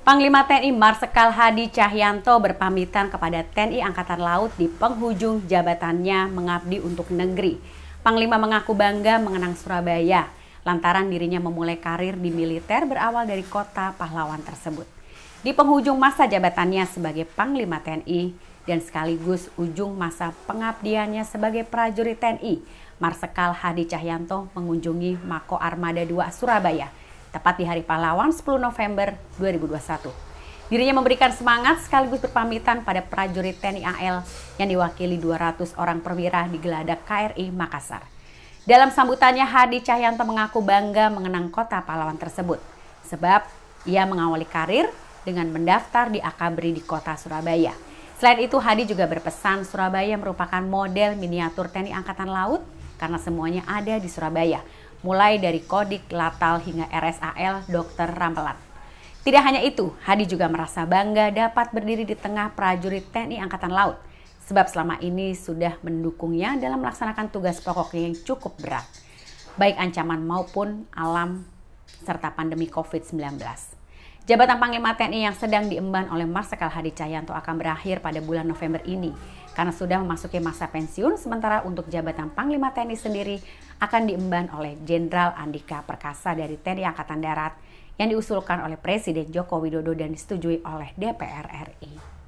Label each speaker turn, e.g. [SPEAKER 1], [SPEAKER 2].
[SPEAKER 1] Panglima TNI Marsikal Hadi Cahyanto berpamitan kepada TNI Angkatan Laut di penghujung jabatannya mengabdi untuk negeri. Panglima mengaku bangga mengenang Surabaya lantaran dirinya memulai karir di militer berawal dari kota pahlawan tersebut. Di penghujung masa jabatannya sebagai Panglima TNI dan sekaligus ujung masa pengabdiannya sebagai prajurit TNI, Marsikal Hadi Cahyanto mengunjungi Mako Armada 2 Surabaya tepat di Hari Pahlawan 10 November 2021. Dirinya memberikan semangat sekaligus berpamitan pada prajurit TNI AL yang diwakili 200 orang perwira di geladak KRI Makassar. Dalam sambutannya, Hadi Cahyanto mengaku bangga mengenang kota pahlawan tersebut. Sebab ia mengawali karir dengan mendaftar di Akabri di kota Surabaya. Selain itu, Hadi juga berpesan Surabaya merupakan model miniatur TNI Angkatan Laut karena semuanya ada di Surabaya, mulai dari Kodik, Latal hingga RSAL Dr. Rampelat. Tidak hanya itu, Hadi juga merasa bangga dapat berdiri di tengah prajurit TNI Angkatan Laut, sebab selama ini sudah mendukungnya dalam melaksanakan tugas pokoknya yang cukup berat, baik ancaman maupun alam serta pandemi COVID-19. Jabatan Panglima TNI yang sedang diemban oleh Marsikal Hadi Cahyanto akan berakhir pada bulan November ini karena sudah memasuki masa pensiun sementara untuk jabatan Panglima TNI sendiri akan diemban oleh Jenderal Andika Perkasa dari TNI Angkatan Darat yang diusulkan oleh Presiden Joko Widodo dan disetujui oleh DPR RI.